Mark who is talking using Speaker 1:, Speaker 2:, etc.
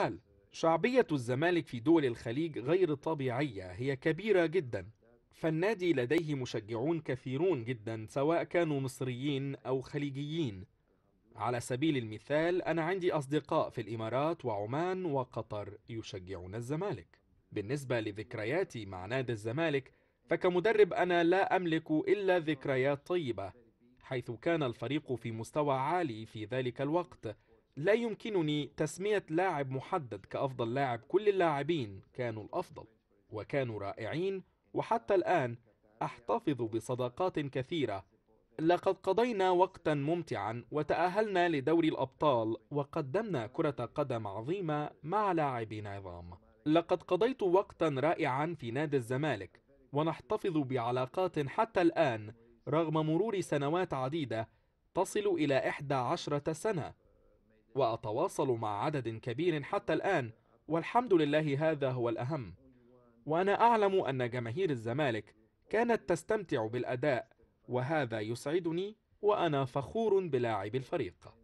Speaker 1: قال شعبية الزمالك في دول الخليج غير طبيعية هي كبيرة جدا فالنادي لديه مشجعون كثيرون جدا سواء كانوا مصريين أو خليجيين على سبيل المثال أنا عندي أصدقاء في الإمارات وعمان وقطر يشجعون الزمالك بالنسبة لذكرياتي مع نادي الزمالك فكمدرب أنا لا أملك إلا ذكريات طيبة حيث كان الفريق في مستوى عالي في ذلك الوقت لا يمكنني تسمية لاعب محدد كأفضل لاعب كل اللاعبين كانوا الأفضل وكانوا رائعين وحتى الآن أحتفظ بصداقات كثيرة لقد قضينا وقتا ممتعا وتأهلنا لدوري الأبطال وقدمنا كرة قدم عظيمة مع لاعبين عظام لقد قضيت وقتا رائعا في نادي الزمالك ونحتفظ بعلاقات حتى الآن رغم مرور سنوات عديدة تصل إلى إحدى عشرة سنة وأتواصل مع عدد كبير حتى الآن والحمد لله هذا هو الأهم وأنا أعلم أن جماهير الزمالك كانت تستمتع بالأداء وهذا يسعدني وأنا فخور بلاعب الفريق